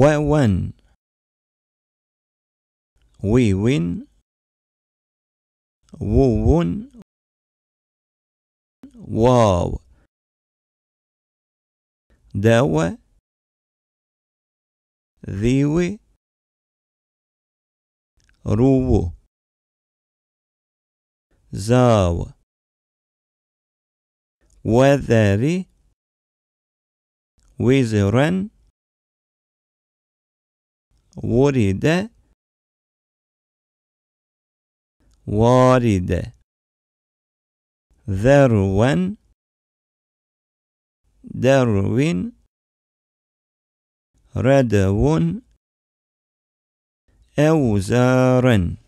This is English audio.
we win. We win. Wo won. Wow. Dawa. Ziwi. Ruwo. Zaw. Weatheri. Wizeren. We ورد وارد ذروا درو ردو أوزارا